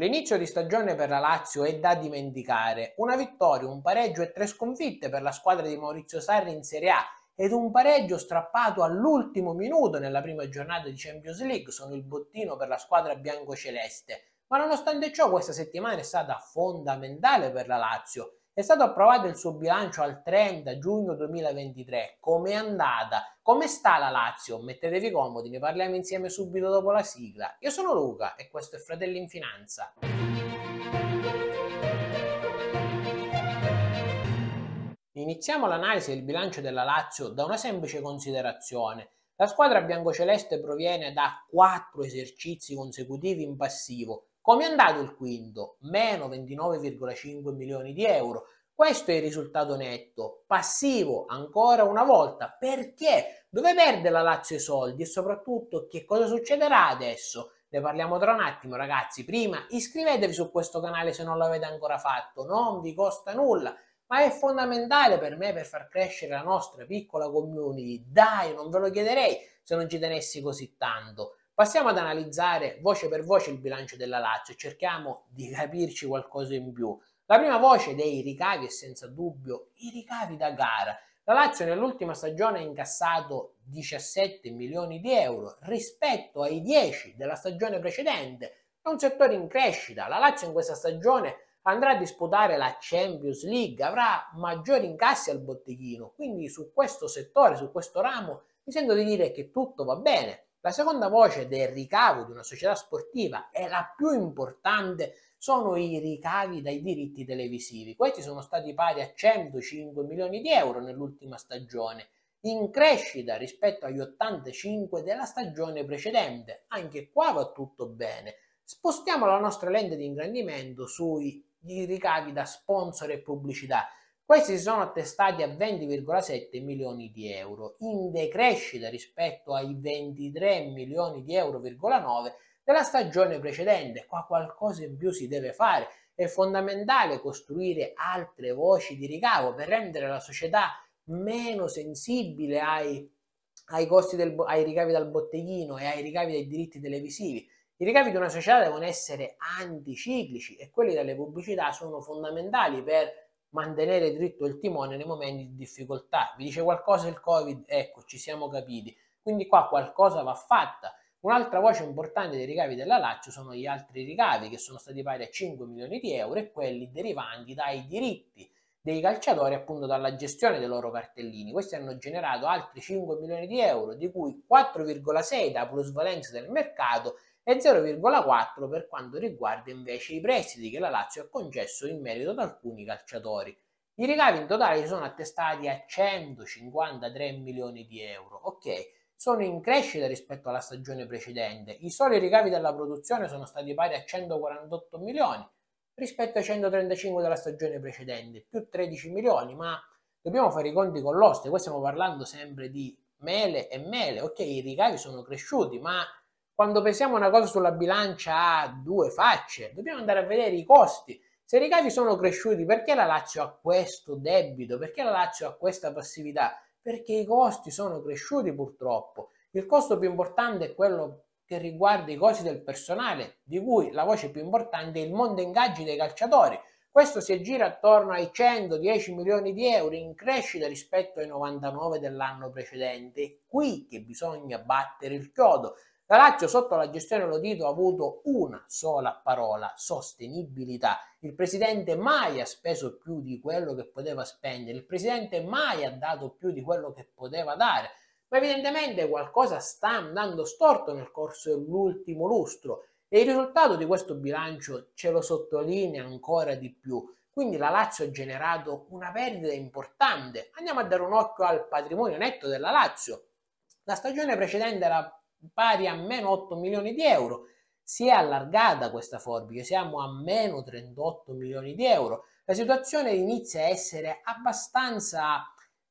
L'inizio di stagione per la Lazio è da dimenticare. Una vittoria, un pareggio e tre sconfitte per la squadra di Maurizio Sarri in Serie A ed un pareggio strappato all'ultimo minuto nella prima giornata di Champions League sono il bottino per la squadra biancoceleste. Ma nonostante ciò questa settimana è stata fondamentale per la Lazio è stato approvato il suo bilancio al 30 giugno 2023. Com'è andata? Come sta la Lazio? Mettetevi comodi, ne parliamo insieme subito dopo la sigla. Io sono Luca e questo è Fratelli in Finanza. Iniziamo l'analisi del bilancio della Lazio da una semplice considerazione. La squadra biancoceleste proviene da quattro esercizi consecutivi in passivo come è andato il quinto? Meno 29,5 milioni di euro. Questo è il risultato netto, passivo ancora una volta. Perché? Dove perde la Lazio i soldi e soprattutto che cosa succederà adesso? Ne parliamo tra un attimo ragazzi. Prima iscrivetevi su questo canale se non l'avete ancora fatto, non vi costa nulla, ma è fondamentale per me per far crescere la nostra piccola community. Dai, non ve lo chiederei se non ci tenessi così tanto. Passiamo ad analizzare voce per voce il bilancio della Lazio e cerchiamo di capirci qualcosa in più. La prima voce dei ricavi è senza dubbio i ricavi da gara. La Lazio nell'ultima stagione ha incassato 17 milioni di euro rispetto ai 10 della stagione precedente. È un settore in crescita. La Lazio in questa stagione andrà a disputare la Champions League, avrà maggiori incassi al botteghino. Quindi su questo settore, su questo ramo, mi sento di dire che tutto va bene. La seconda voce del ricavo di una società sportiva è la più importante, sono i ricavi dai diritti televisivi. Questi sono stati pari a 105 milioni di euro nell'ultima stagione, in crescita rispetto agli 85 della stagione precedente. Anche qua va tutto bene. Spostiamo la nostra lente di ingrandimento sui ricavi da sponsor e pubblicità questi si sono attestati a 20,7 milioni di euro, in decrescita rispetto ai 23 milioni di euro,9 della stagione precedente. Qua qualcosa in più si deve fare. È fondamentale costruire altre voci di ricavo per rendere la società meno sensibile ai, ai, del, ai ricavi dal botteghino e ai ricavi dei diritti televisivi. I ricavi di una società devono essere anticiclici e quelli delle pubblicità sono fondamentali per mantenere dritto il timone nei momenti di difficoltà. Vi dice qualcosa il Covid? Ecco, ci siamo capiti. Quindi qua qualcosa va fatta. Un'altra voce importante dei ricavi della Lazio sono gli altri ricavi che sono stati pari a 5 milioni di euro e quelli derivanti dai diritti dei calciatori appunto dalla gestione dei loro cartellini. Questi hanno generato altri 5 milioni di euro, di cui 4,6 da plusvalenza del mercato e 0,4 per quanto riguarda invece i prestiti che la Lazio ha concesso in merito ad alcuni calciatori. I ricavi in totale si sono attestati a 153 milioni di euro. Ok, sono in crescita rispetto alla stagione precedente. I soli ricavi della produzione sono stati pari a 148 milioni rispetto ai 135 della stagione precedente, più 13 milioni, ma dobbiamo fare i conti con l'oste, qui stiamo parlando sempre di mele e mele, ok i ricavi sono cresciuti, ma quando pesiamo una cosa sulla bilancia a due facce, dobbiamo andare a vedere i costi. Se i ricavi sono cresciuti, perché la Lazio ha questo debito? Perché la Lazio ha questa passività? Perché i costi sono cresciuti purtroppo. Il costo più importante è quello che riguarda i costi del personale, di cui la voce più importante è il mondo ingaggi dei calciatori. Questo si aggira attorno ai 110 milioni di euro in crescita rispetto ai 99 dell'anno precedente. È qui che bisogna battere il chiodo. La Lazio sotto la gestione Lodito ha avuto una sola parola, sostenibilità. Il presidente mai ha speso più di quello che poteva spendere, il presidente mai ha dato più di quello che poteva dare, ma evidentemente qualcosa sta andando storto nel corso dell'ultimo lustro e il risultato di questo bilancio ce lo sottolinea ancora di più. Quindi la Lazio ha generato una perdita importante. Andiamo a dare un occhio al patrimonio netto della Lazio. La stagione precedente era pari a meno 8 milioni di euro. Si è allargata questa forbice, siamo a meno 38 milioni di euro. La situazione inizia a essere abbastanza,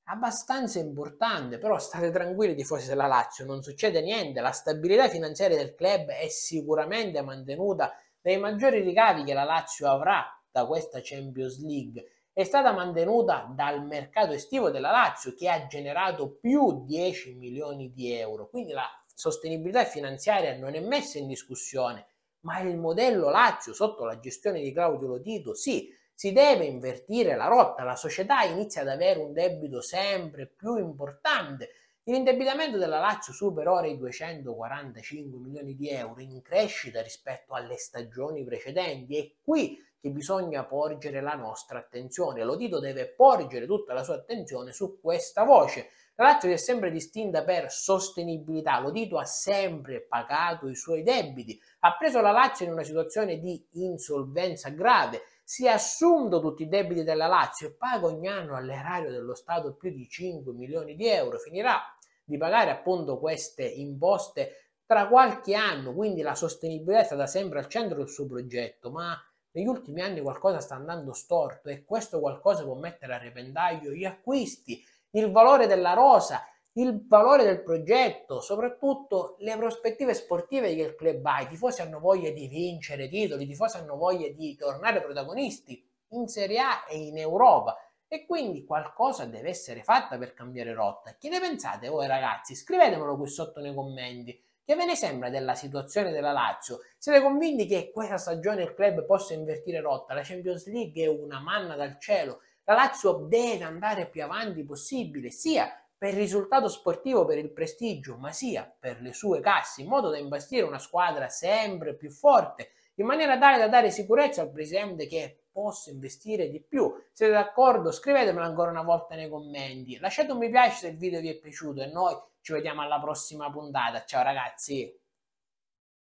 abbastanza importante, però state tranquilli tifosi della Lazio, non succede niente, la stabilità finanziaria del club è sicuramente mantenuta dai maggiori ricavi che la Lazio avrà da questa Champions League è stata mantenuta dal mercato estivo della Lazio che ha generato più 10 milioni di euro. Quindi la sostenibilità finanziaria non è messa in discussione, ma il modello Lazio sotto la gestione di Claudio Lotito, sì, si deve invertire la rotta, la società inizia ad avere un debito sempre più importante. L'indebitamento della Lazio supera ora i 245 milioni di euro in crescita rispetto alle stagioni precedenti e qui che bisogna porgere la nostra attenzione. L'Odito deve porgere tutta la sua attenzione su questa voce. La Lazio si è sempre distinta per sostenibilità, l'Odito ha sempre pagato i suoi debiti, ha preso la Lazio in una situazione di insolvenza grave, si è assunto tutti i debiti della Lazio e paga ogni anno all'erario dello Stato più di 5 milioni di euro, finirà di pagare appunto queste imposte tra qualche anno, quindi la sostenibilità è stata sempre al centro del suo progetto, ma negli ultimi anni qualcosa sta andando storto e questo qualcosa può mettere a repentaglio gli acquisti, il valore della rosa, il valore del progetto, soprattutto le prospettive sportive che il club ha. I tifosi hanno voglia di vincere titoli, i tifosi hanno voglia di tornare protagonisti in Serie A e in Europa. E quindi qualcosa deve essere fatta per cambiare rotta. Che ne pensate voi ragazzi? Scrivetemelo qui sotto nei commenti. Che ve ne sembra della situazione della Lazio? Siete convinti che questa stagione il club possa invertire rotta? La Champions League è una manna dal cielo. La Lazio deve andare più avanti possibile, sia per il risultato sportivo, per il prestigio, ma sia per le sue casse, in modo da imbastire una squadra sempre più forte, in maniera tale da dare sicurezza al presidente che possa investire di più. Siete d'accordo? Scrivetemelo ancora una volta nei commenti. Lasciate un mi piace se il video vi è piaciuto e noi ci vediamo alla prossima puntata. Ciao ragazzi.